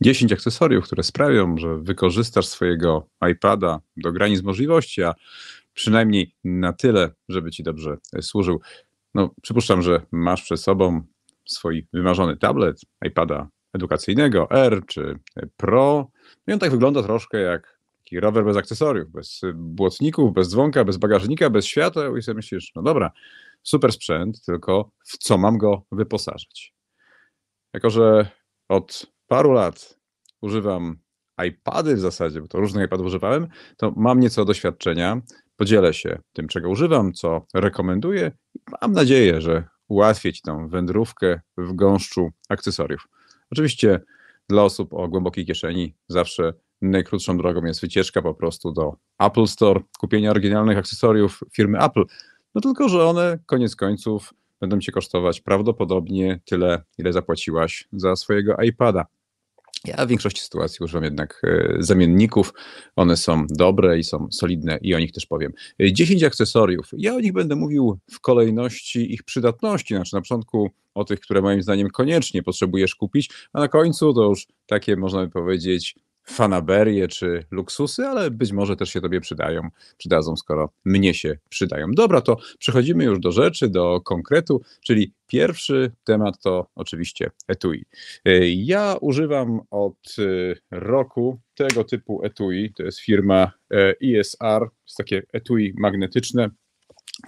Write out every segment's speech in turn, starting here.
10 akcesoriów, które sprawią, że wykorzystasz swojego iPada do granic możliwości, a przynajmniej na tyle, żeby ci dobrze e, służył. No, przypuszczam, że masz przed sobą swój wymarzony tablet, iPada edukacyjnego R czy e, Pro. No i on tak wygląda troszkę jak taki rower bez akcesoriów, bez błotników, bez dzwonka, bez bagażnika, bez świateł i sobie myślisz, no dobra, super sprzęt, tylko w co mam go wyposażyć? Jako, że od paru lat używam iPady w zasadzie, bo to różnych iPadów używałem, to mam nieco doświadczenia, podzielę się tym, czego używam, co rekomenduję i mam nadzieję, że ułatwię Ci tą wędrówkę w gąszczu akcesoriów. Oczywiście dla osób o głębokiej kieszeni zawsze najkrótszą drogą jest wycieczka po prostu do Apple Store, kupienie oryginalnych akcesoriów firmy Apple. No tylko, że one koniec końców będą cię kosztować prawdopodobnie tyle, ile zapłaciłaś za swojego iPada. Ja w większości sytuacji używam jednak e, zamienników. One są dobre i są solidne i o nich też powiem. 10 e, akcesoriów. Ja o nich będę mówił w kolejności ich przydatności. Znaczy na początku o tych, które moim zdaniem koniecznie potrzebujesz kupić, a na końcu to już takie można by powiedzieć fanaberie czy luksusy, ale być może też się tobie przydają, przydadzą, skoro mnie się przydają. Dobra, to przechodzimy już do rzeczy, do konkretu, czyli pierwszy temat to oczywiście etui. E, ja używam od e, roku tego typu etui, to jest firma e, ISR, jest takie etui magnetyczne,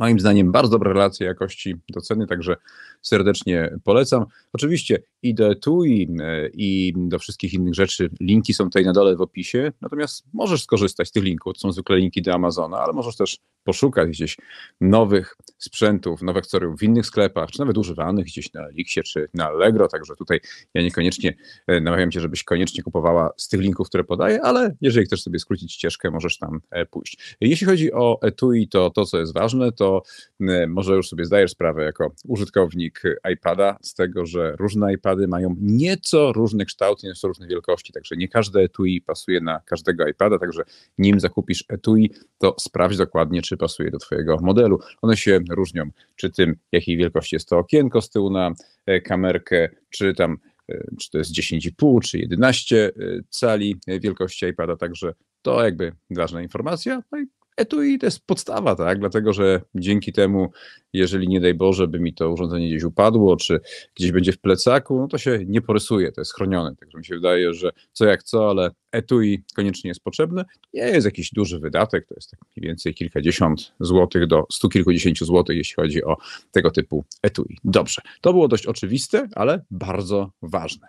Moim zdaniem bardzo dobra relacja jakości do ceny, także serdecznie polecam. Oczywiście Idę do etui i do wszystkich innych rzeczy. Linki są tutaj na dole w opisie, natomiast możesz skorzystać z tych linków, to są zwykle linki do Amazona, ale możesz też poszukać gdzieś nowych sprzętów, nowych akcesoriów w innych sklepach, czy nawet używanych gdzieś na Elixie czy na Allegro, także tutaj ja niekoniecznie e, namawiam Cię, żebyś koniecznie kupowała z tych linków, które podaję, ale jeżeli chcesz sobie skrócić ścieżkę, możesz tam e, pójść. Jeśli chodzi o etui, to to, co jest ważne, to e, może już sobie zdajesz sprawę jako użytkownik iPada z tego, że różne iPady iPady mają nieco różny kształt, nieco różne wielkości, także nie każde etui pasuje na każdego iPada, także nim zakupisz etui, to sprawdź dokładnie, czy pasuje do Twojego modelu. One się różnią, czy tym, jakiej wielkości jest to okienko z tyłu na e, kamerkę, czy tam e, czy to jest 10,5 czy 11 e, cali wielkości iPada, także to jakby ważna informacja. No i etui to jest podstawa, tak? Dlatego, że dzięki temu, jeżeli nie daj Boże, by mi to urządzenie gdzieś upadło, czy gdzieś będzie w plecaku, no to się nie porysuje, to jest chronione. Także mi się wydaje, że co jak co, ale etui koniecznie jest potrzebne. Nie jest jakiś duży wydatek, to jest tak mniej więcej kilkadziesiąt złotych do stu kilkudziesięciu złotych, jeśli chodzi o tego typu etui. Dobrze, to było dość oczywiste, ale bardzo ważne.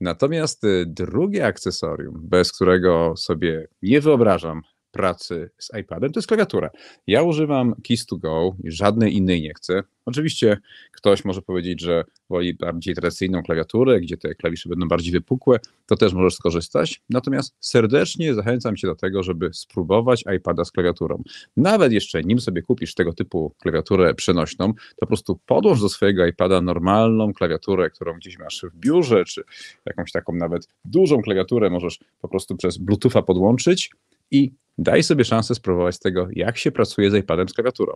Natomiast y, drugie akcesorium, bez którego sobie nie wyobrażam pracy z iPadem, to jest klawiatura. Ja używam Keys to Go i żadnej innej nie chcę. Oczywiście ktoś może powiedzieć, że woli bardziej tradycyjną klawiaturę, gdzie te klawisze będą bardziej wypukłe, to też możesz skorzystać. Natomiast serdecznie zachęcam cię do tego, żeby spróbować iPada z klawiaturą. Nawet jeszcze nim sobie kupisz tego typu klawiaturę przenośną, to po prostu podłącz do swojego iPada normalną klawiaturę, którą gdzieś masz w biurze, czy jakąś taką nawet dużą klawiaturę możesz po prostu przez Bluetootha podłączyć i Daj sobie szansę spróbować tego, jak się pracuje z iPadem z klawiaturą.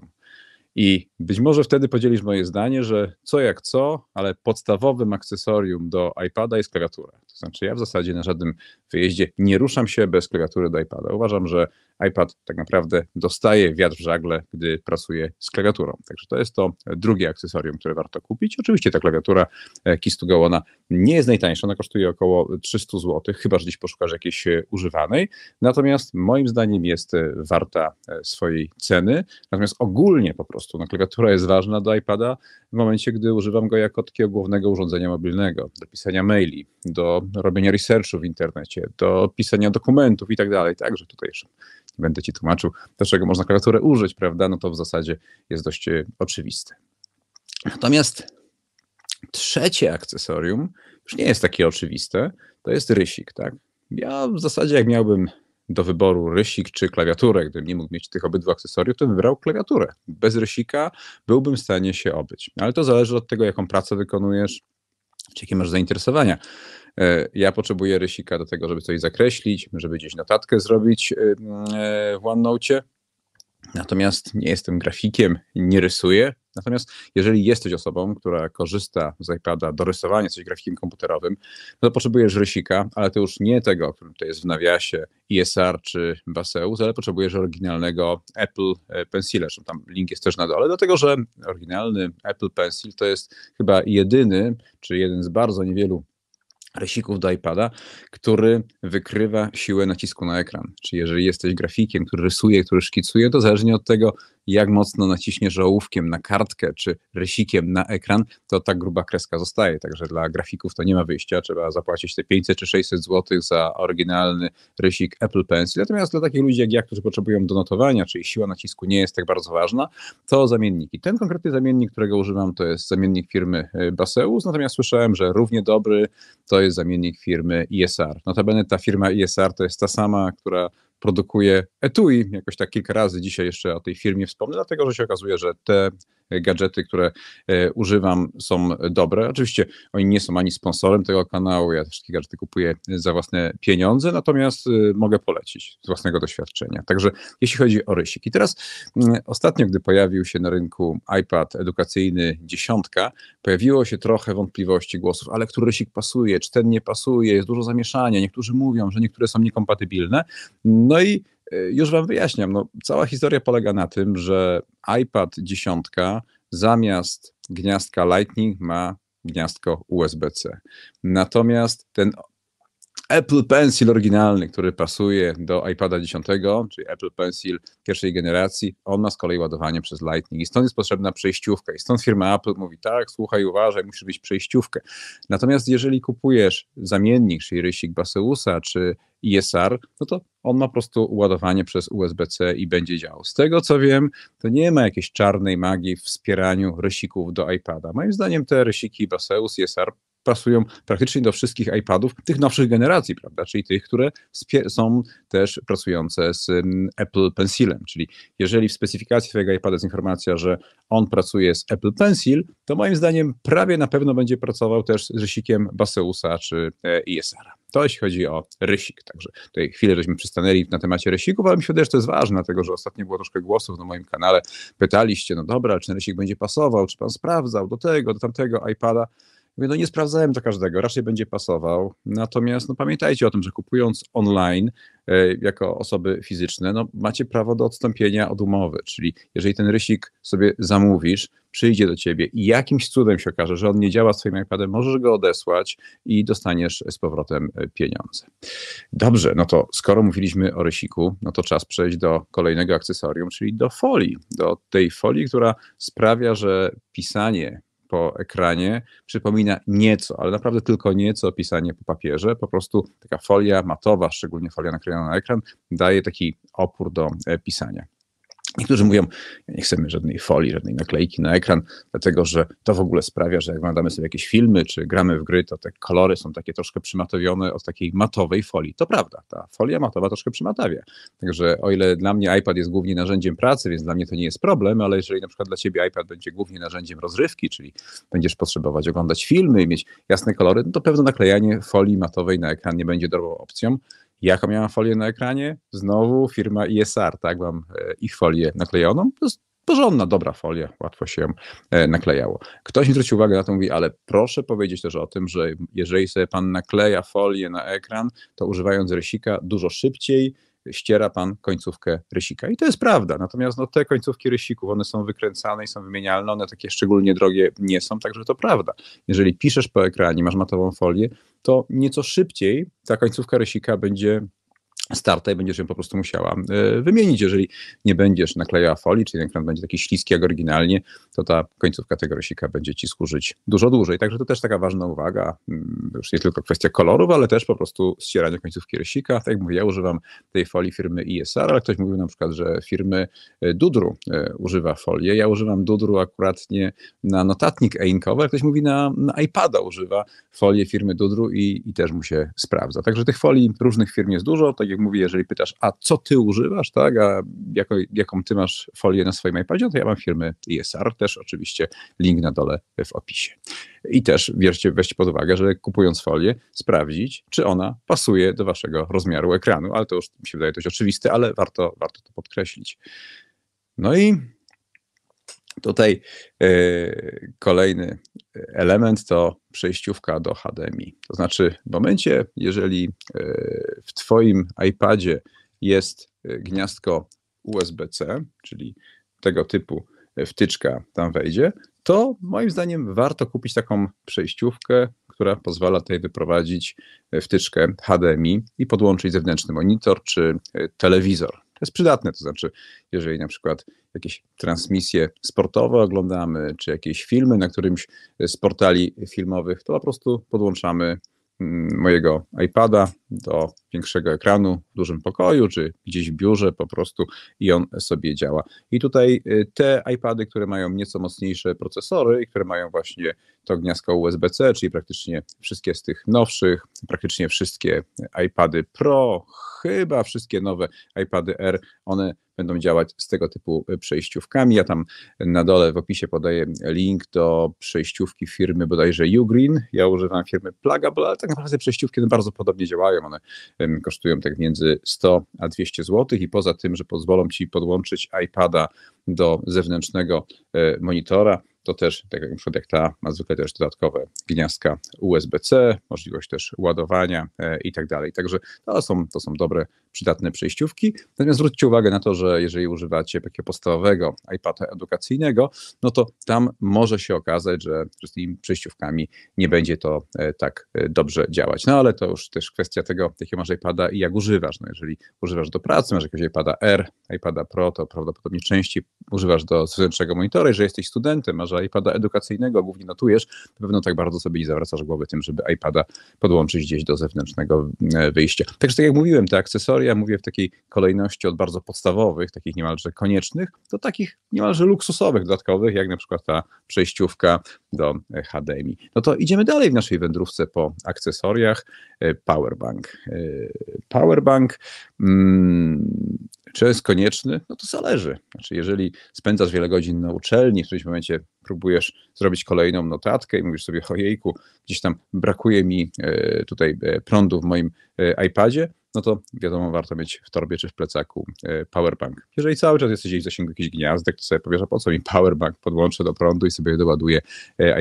I być może wtedy podzielisz moje zdanie, że co jak co, ale podstawowym akcesorium do iPada jest klawiatura. To znaczy, ja w zasadzie na żadnym wyjeździe nie ruszam się bez klawiatury do iPada. Uważam, że iPad tak naprawdę dostaje wiatr w żagle, gdy pracuje z klawiaturą. Także to jest to drugie akcesorium, które warto kupić. Oczywiście ta klawiatura e, Kistu Gołona nie jest najtańsza, ona kosztuje około 300 zł, chyba że gdzieś poszukasz jakiejś e, używanej. Natomiast moim zdaniem jest e, warta swojej ceny. Natomiast ogólnie po prostu no, klawiatura jest ważna do iPada w momencie, gdy używam go jako takiego głównego urządzenia mobilnego, do pisania maili, do robienia researchu w internecie, do pisania dokumentów i tak dalej. Także tutaj jeszcze nie będę ci tłumaczył, dlaczego czego można klawiaturę użyć, prawda? No to w zasadzie jest dość e, oczywiste. Natomiast trzecie akcesorium już nie jest takie oczywiste, to jest rysik, tak? Ja w zasadzie jak miałbym do wyboru rysik czy klawiaturę, gdybym nie mógł mieć tych obydwu akcesoriów, to bym wybrał klawiaturę. Bez rysika byłbym w stanie się obyć. Ale to zależy od tego, jaką pracę wykonujesz, czy jakie masz zainteresowania. E, ja potrzebuję rysika do tego, żeby coś zakreślić, żeby gdzieś notatkę zrobić e, e, w OneNote. Natomiast nie jestem grafikiem, nie rysuję. Natomiast jeżeli jesteś osobą, która korzysta z iPada do rysowania coś grafikiem komputerowym, no to potrzebujesz rysika, ale to już nie tego, który to jest w nawiasie ISR czy Baseus, ale potrzebujesz oryginalnego Apple Pencila, zresztą tam link jest też na dole, dlatego że oryginalny Apple Pencil to jest chyba jedyny, czy jeden z bardzo niewielu rysików do iPada, który wykrywa siłę nacisku na ekran. Czyli jeżeli jesteś grafikiem, który rysuje, który szkicuje, to zależnie od tego, jak mocno naciśniesz ołówkiem na kartkę czy rysikiem na ekran, to tak gruba kreska zostaje. Także dla grafików to nie ma wyjścia, trzeba zapłacić te 500 czy 600 zł za oryginalny rysik Apple Pencil. Natomiast dla takich ludzi jak ja, którzy potrzebują donotowania, czyli siła nacisku nie jest tak bardzo ważna, to zamienniki. Ten konkretny zamiennik, którego używam, to jest zamiennik firmy e, Baseus, natomiast słyszałem, że równie dobry to jest jest zamiennik firmy ISR. Notabene ta firma ISR to jest ta sama, która produkuje etui, jakoś tak kilka razy dzisiaj jeszcze o tej firmie wspomnę, dlatego że się okazuje, że te gadżety, które e, używam są dobre. Oczywiście oni nie są ani sponsorem tego kanału, ja wszystkie gadżety kupuję za własne pieniądze, natomiast e, mogę polecić z własnego doświadczenia. Także jeśli chodzi o rysik. I teraz mm, ostatnio, gdy pojawił się na rynku iPad edukacyjny dziesiątka, pojawiło się trochę wątpliwości głosów, ale który rysik pasuje, czy ten nie pasuje, jest dużo zamieszania, niektórzy mówią, że niektóre są niekompatybilne. No i e, już wam wyjaśniam, no, cała historia polega na tym, że iPad 10 zamiast gniazdka Lightning ma gniazdko USB-C. Natomiast ten Apple Pencil oryginalny, który pasuje do iPada 10, czyli Apple Pencil pierwszej generacji, on ma z kolei ładowanie przez Lightning i stąd jest potrzebna przejściówka. I stąd firma Apple mówi, tak, słuchaj, uważaj, musi mieć przejściówkę. Natomiast jeżeli kupujesz zamiennik, czyli rysik Baseusa, czy ISR, no to on ma po prostu ładowanie przez USB-C i będzie działał. Z tego co wiem, to nie ma jakiejś czarnej magii w wspieraniu rysików do iPada. Moim zdaniem te rysiki Baseus ISR pasują praktycznie do wszystkich iPadów tych nowszych generacji, prawda? Czyli tych, które są też pracujące z mm, Apple Pencilem. Czyli jeżeli w specyfikacji twojego iPada jest informacja, że on pracuje z Apple Pencil, to moim zdaniem prawie na pewno będzie pracował też z rysikiem Baseusa czy e, ISR-a. To jeśli chodzi o rysik. Także tutaj chwilę żeśmy przystanęli na temacie rysików, ale mi się wydaje, że to jest ważne, dlatego że ostatnio było troszkę głosów na moim kanale. Pytaliście, no dobra, czy rysik będzie pasował, czy pan sprawdzał do tego, do tamtego iPada. Mówię, no nie sprawdzałem dla każdego, raczej będzie pasował. Natomiast no, pamiętajcie o tym, że kupując online e, jako osoby fizyczne, no, macie prawo do odstąpienia od umowy. Czyli jeżeli ten rysik sobie zamówisz, przyjdzie do ciebie i jakimś cudem się okaże, że on nie działa z twoim iPadem, możesz go odesłać i dostaniesz z powrotem e, pieniądze. Dobrze, no to skoro mówiliśmy o rysiku, no to czas przejść do kolejnego akcesorium, czyli do folii, do tej folii, która sprawia, że pisanie po ekranie przypomina nieco, ale naprawdę tylko nieco pisanie po papierze. Po prostu taka folia matowa, szczególnie folia naklejona na ekran, daje taki opór do e, pisania. Niektórzy mówią, nie chcemy żadnej folii, żadnej naklejki na ekran, dlatego że to w ogóle sprawia, że jak oglądamy sobie jakieś filmy czy gramy w gry, to te kolory są takie troszkę przymatowione od takiej matowej folii. To prawda, ta folia matowa troszkę przymatawia. Także o ile dla mnie iPad jest głównie narzędziem pracy, więc dla mnie to nie jest problem, ale jeżeli na przykład dla ciebie iPad będzie głównie narzędziem rozrywki, czyli będziesz potrzebować oglądać filmy i mieć jasne kolory, no to pewno naklejanie folii matowej na ekran nie będzie dobrą opcją. Jaką miałam folię na ekranie? Znowu firma ISR, e tak? Mam e, ich folię naklejoną. To jest porządna, dobra folia, łatwo się e, naklejało. Ktoś mi zwrócił uwagę na to, mówi, ale proszę powiedzieć też o tym, że jeżeli sobie pan nakleja folię na ekran, to używając rysika dużo szybciej ściera pan końcówkę rysika. I to jest prawda. Natomiast no, te końcówki rysików, one są wykręcane i są wymienialne, one takie szczególnie drogie nie są, także to prawda. Jeżeli piszesz po ekranie, masz matową folię, to nieco szybciej ta końcówka rysika będzie starta i będziesz ją po prostu musiała y, wymienić. Jeżeli nie będziesz naklejała folii, czyli ekran będzie taki śliski jak oryginalnie, to ta końcówka tego rysika będzie ci służyć dużo dłużej. Także to też taka ważna uwaga. Mm, już nie tylko kwestia kolorów, ale też po prostu ścierania końcówki rysika. Tak jak mówię, ja używam tej folii firmy ISR, ale ktoś mówił na przykład, że firmy y, Dudru y, używa folii. Ja używam Dudru akurat nie na notatnik e-inkowy, ale ktoś mówi na, na iPada używa folię firmy Dudru i, i też mu się sprawdza. Także tych folii różnych firm jest dużo, tak jak mówię, jeżeli pytasz, a co ty używasz, tak, a jako, jaką ty masz folię na swoim iPadzie, no to ja mam firmy ISR, też oczywiście link na dole w opisie. I też wierzcie, weźcie pod uwagę, że kupując folię, sprawdzić, czy ona pasuje do waszego rozmiaru ekranu, ale to już mi się wydaje dość oczywiste, ale warto, warto to podkreślić. No i Tutaj e, kolejny element to przejściówka do HDMI. To znaczy, w momencie, jeżeli e, w Twoim iPadzie jest e, gniazdko USB-C, czyli tego typu wtyczka tam wejdzie, to moim zdaniem warto kupić taką przejściówkę, która pozwala tutaj wyprowadzić wtyczkę HDMI i podłączyć zewnętrzny monitor czy telewizor. To jest przydatne, to znaczy, jeżeli na przykład jakieś transmisje sportowe oglądamy, czy jakieś filmy na którymś z portali filmowych, to po prostu podłączamy mm, mojego iPada do większego ekranu w dużym pokoju, czy gdzieś w biurze po prostu i on sobie działa. I tutaj y, te iPady, które mają nieco mocniejsze procesory i które mają właśnie to gniazdka USB-C, czyli praktycznie wszystkie z tych nowszych, praktycznie wszystkie iPady Pro, chyba wszystkie nowe iPady R, one będą działać z tego typu przejściówkami. Ja tam na dole w opisie podaję link do przejściówki firmy bodajże Ugreen. Ja używam firmy Plugable, ale tak naprawdę przejściówki bardzo podobnie działają. One kosztują tak między 100 a 200 zł i poza tym, że pozwolą Ci podłączyć iPada do zewnętrznego e, monitora, to też, tak jak na przykład jak ta, ma zwykle też dodatkowe gniazdka USB-C, możliwość też ładowania e, i tak dalej. Także to są, to są dobre, przydatne przejściówki. Natomiast zwróćcie uwagę na to, że jeżeli używacie takiego podstawowego iPada edukacyjnego, no to tam może się okazać, że z tymi przejściówkami nie będzie to e, tak e, dobrze działać. No ale to już też kwestia tego, jakie masz iPada i jak używasz. No jeżeli używasz do pracy, masz jakiegoś iPada R, iPada Pro, to prawdopodobnie częściej używasz do zewnętrznego monitora. Jeżeli jesteś studentem, masz iPada edukacyjnego głównie notujesz, na pewno tak bardzo sobie nie zawracasz głowy tym, żeby iPada podłączyć gdzieś do zewnętrznego e, wyjścia. Także tak jak mówiłem, te akcesoria mówię w takiej kolejności od bardzo podstawowych, takich niemalże koniecznych, do takich niemalże luksusowych, dodatkowych, jak na przykład ta przejściówka do e, HDMI. No to idziemy dalej w naszej wędrówce po akcesoriach. E, Powerbank. Powerbank mm, czy jest konieczny? No to zależy. Znaczy, jeżeli spędzasz wiele godzin na uczelni, w którymś momencie próbujesz zrobić kolejną notatkę i mówisz sobie, ojejku, gdzieś tam brakuje mi e, tutaj e, prądu w moim e, iPadzie, no to wiadomo, warto mieć w torbie czy w plecaku powerbank. Jeżeli cały czas jesteś gdzieś w zasięgu jakichś gniazdek, to sobie powiesz, a po co mi powerbank, podłączę do prądu i sobie doładuję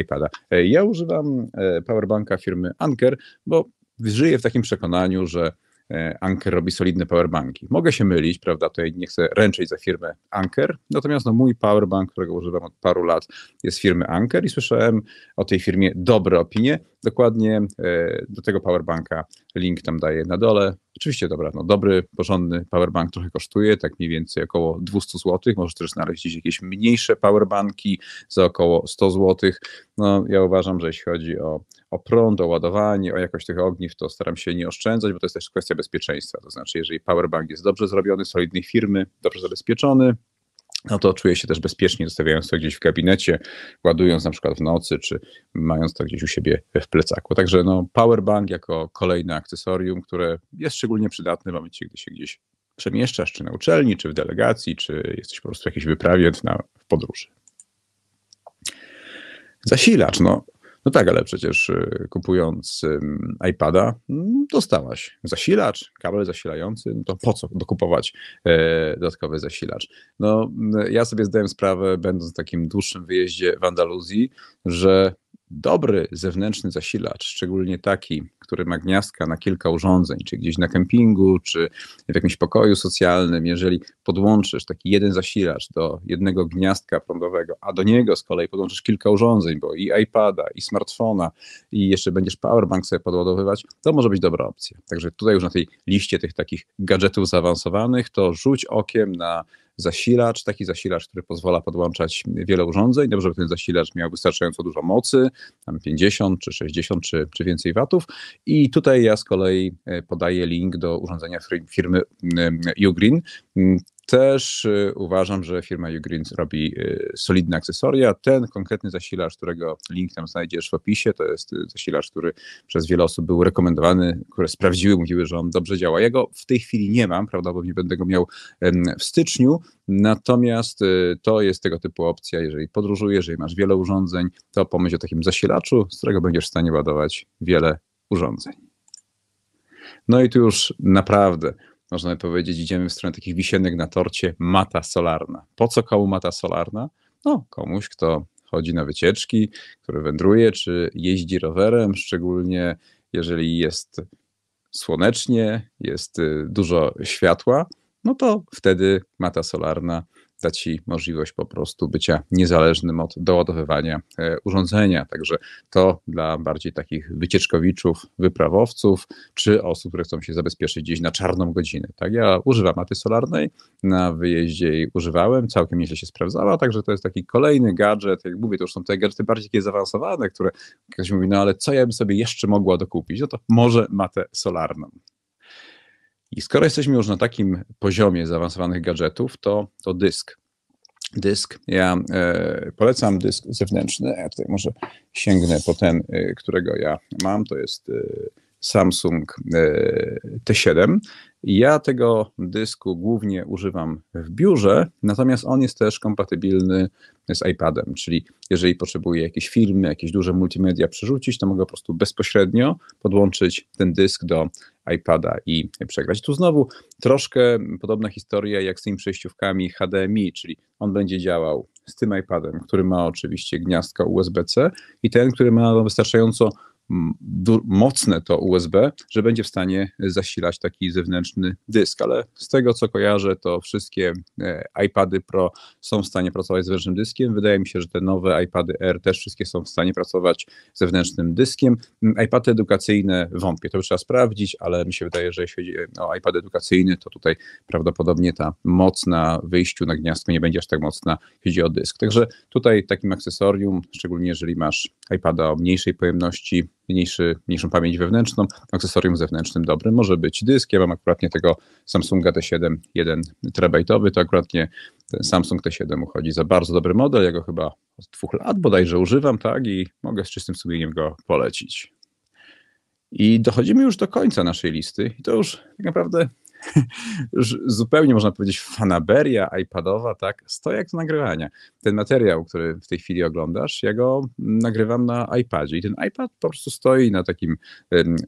iPada. Ja używam powerbanka firmy Anker, bo żyję w takim przekonaniu, że E, Anker robi solidne powerbanki. Mogę się mylić, prawda, tutaj nie chcę ręczyć za firmę Anker, natomiast no, mój powerbank, którego używam od paru lat, jest firmy Anker i słyszałem o tej firmie dobre opinie, Dokładnie e, do tego powerbanka link tam daję na dole. Oczywiście, dobra, no dobry, porządny powerbank trochę kosztuje, tak mniej więcej około 200 zł. Możesz też znaleźć jakieś mniejsze powerbanki za około 100 zł. No, ja uważam, że jeśli chodzi o, o prąd, o ładowanie, o jakość tych ogniw, to staram się nie oszczędzać, bo to jest też kwestia bezpieczeństwa. To znaczy, jeżeli powerbank jest dobrze zrobiony, solidnej firmy, dobrze zabezpieczony, no to czuję się też bezpiecznie, zostawiając to gdzieś w gabinecie, ładując na przykład w nocy, czy mając to gdzieś u siebie w plecaku. Także no, powerbank jako kolejne akcesorium, które jest szczególnie przydatne w momencie, gdy się gdzieś przemieszczasz, czy na uczelni, czy w delegacji, czy jesteś po prostu w jakiejś wyprawie na, w podróży. Zasilacz, no no tak, ale przecież y, kupując iPada, no, dostałaś zasilacz, kabel zasilający, no to po co dokupować e, dodatkowy zasilacz? No, ja sobie zdałem sprawę, będąc w takim dłuższym wyjeździe w Andaluzji, że Dobry zewnętrzny zasilacz, szczególnie taki, który ma gniazdka na kilka urządzeń, czy gdzieś na kempingu, czy w jakimś pokoju socjalnym, jeżeli podłączysz taki jeden zasilacz do jednego gniazdka prądowego, a do niego z kolei podłączysz kilka urządzeń, bo i iPada, i smartfona, i jeszcze będziesz powerbank sobie podładowywać, to może być dobra opcja. Także tutaj już na tej liście tych takich gadżetów zaawansowanych, to rzuć okiem na zasilacz, taki zasilacz, który pozwala podłączać wiele urządzeń. Dobrze, by ten zasilacz miał wystarczająco dużo mocy, tam 50 czy 60 czy, czy więcej watów. I tutaj ja z kolei e, podaję link do urządzenia firmy mm, e, Ugreen, mm, też y, uważam, że firma Ugreen robi y, solidne akcesoria. Ten konkretny zasilacz, którego link tam znajdziesz w opisie, to jest y, zasilacz, który przez wiele osób był rekomendowany, które sprawdziły, mówiły, że on dobrze działa. Ja go w tej chwili nie mam, prawdopodobnie będę go miał w styczniu, natomiast to jest tego typu opcja, jeżeli podróżujesz, jeżeli masz wiele urządzeń, to pomyśl o takim zasilaczu, z którego będziesz w stanie ładować wiele urządzeń. No i tu już naprawdę można by powiedzieć, idziemy w stronę takich wisienek na torcie, mata solarna. Po co komu mata solarna? No, komuś, kto chodzi na wycieczki, który wędruje, czy jeździ rowerem, szczególnie jeżeli jest słonecznie, jest y, dużo światła, no to wtedy mata solarna da ci możliwość po prostu bycia niezależnym od doładowywania e, urządzenia. Także to dla bardziej takich wycieczkowiczów, wyprawowców, czy osób, które chcą się zabezpieczyć gdzieś na czarną godzinę. Tak, ja używam maty solarnej, na wyjeździe jej używałem, całkiem nieźle się sprawdzała, także to jest taki kolejny gadżet, jak mówię, to już są te gadżety bardziej takie zaawansowane, które ktoś mówi, no ale co ja bym sobie jeszcze mogła dokupić? No to może matę solarną. I skoro jesteśmy już na takim poziomie zaawansowanych gadżetów, to, to dysk. Dysk, ja e, polecam dysk zewnętrzny. Ja tutaj może sięgnę po ten, e, którego ja mam. To jest. E, Samsung e, T7. Ja tego dysku głównie używam w biurze, natomiast on jest też kompatybilny z iPadem, czyli jeżeli potrzebuję jakieś filmy, jakieś duże multimedia przerzucić, to mogę po prostu bezpośrednio podłączyć ten dysk do iPada i przegrać. Tu znowu troszkę podobna historia jak z tymi przejściówkami HDMI, czyli on będzie działał z tym iPadem, który ma oczywiście gniazdko USB-C i ten, który ma wystarczająco mocne to USB, że będzie w stanie zasilać taki zewnętrzny dysk, ale z tego co kojarzę, to wszystkie e, iPady Pro są w stanie pracować z zewnętrznym dyskiem. Wydaje mi się, że te nowe iPady R też wszystkie są w stanie pracować z zewnętrznym dyskiem. iPady edukacyjne wątpię, to trzeba sprawdzić, ale mi się wydaje, że jeśli chodzi no, o iPad edukacyjny, to tutaj prawdopodobnie ta moc na wyjściu na gniazdko nie będzie aż tak mocna, jeśli chodzi o dysk. Także tutaj takim akcesorium, szczególnie jeżeli masz iPada o mniejszej pojemności, mniejszy, mniejszą pamięć wewnętrzną, akcesorium zewnętrznym dobrym może być dysk, ja mam akurat nie tego Samsunga T7 1 terabajtowy, to akurat nie ten Samsung T7 uchodzi za bardzo dobry model, ja go chyba od dwóch lat bodajże używam, tak, i mogę z czystym sumieniem go polecić. I dochodzimy już do końca naszej listy i to już tak naprawdę zupełnie można powiedzieć fanaberia iPadowa, tak, stojak do nagrywania. Ten materiał, który w tej chwili oglądasz, ja go nagrywam na iPadzie i ten iPad po prostu stoi na takim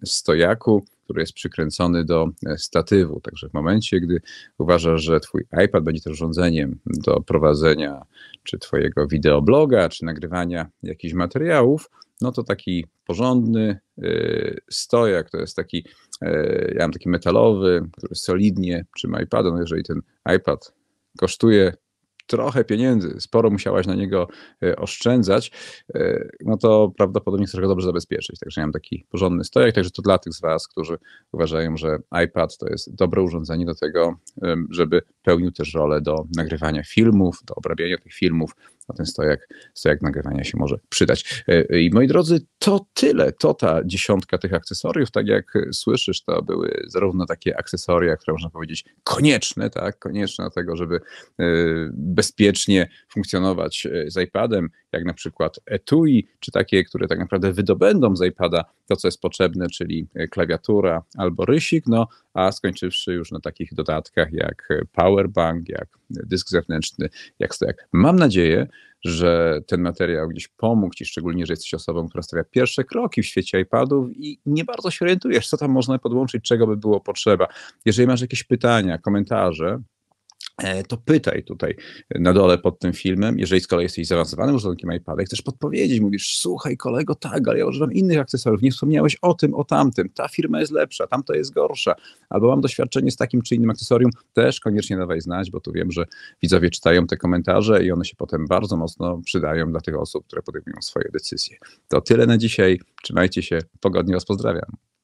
stojaku, który jest przykręcony do e, statywu. Także w momencie, gdy uważasz, że Twój iPad będzie też urządzeniem do prowadzenia czy Twojego wideobloga, czy nagrywania jakichś materiałów, no to taki porządny y, stojak, to jest taki, e, ja mam taki metalowy, który solidnie trzyma iPada, no jeżeli ten iPad kosztuje trochę pieniędzy, sporo musiałaś na niego e, oszczędzać, e, no to prawdopodobnie chcesz go dobrze zabezpieczyć. Także ja mam taki porządny stojak, także to dla tych z Was, którzy uważają, że iPad to jest dobre urządzenie do tego, żeby pełnił też rolę do nagrywania filmów, do obrabiania tych filmów, a ten stojak, stojak nagrywania się może przydać. E, e, I moi drodzy, to tyle, to ta dziesiątka tych akcesoriów, tak jak słyszysz, to były zarówno takie akcesoria, które można powiedzieć konieczne, tak, konieczne do tego, żeby e, bezpiecznie funkcjonować z iPadem, jak na przykład etui, czy takie, które tak naprawdę wydobędą z iPada to, co jest potrzebne, czyli e, klawiatura albo rysik, no a skończywszy już na takich dodatkach jak e, powerbank, jak e, dysk zewnętrzny, jak stojak. Mam nadzieję, że ten materiał gdzieś pomógł Ci, szczególnie, że jesteś osobą, która stawia pierwsze kroki w świecie iPadów i nie bardzo się orientujesz, co tam można podłączyć, czego by było potrzeba. Jeżeli masz jakieś pytania, komentarze, E, to pytaj tutaj na dole pod tym filmem. Jeżeli z kolei jesteś zaawansowanym użytkownikiem iPada chcesz podpowiedzieć, mówisz, słuchaj kolego, tak, ale ja używam innych akcesoriów, nie wspomniałeś o tym, o tamtym, ta firma jest lepsza, tamto jest gorsza, albo mam doświadczenie z takim czy innym akcesorium, też koniecznie dawaj znać, bo tu wiem, że widzowie czytają te komentarze i one się potem bardzo mocno przydają dla tych osób, które podejmują swoje decyzje. To tyle na dzisiaj, trzymajcie się, pogodnie Was pozdrawiam.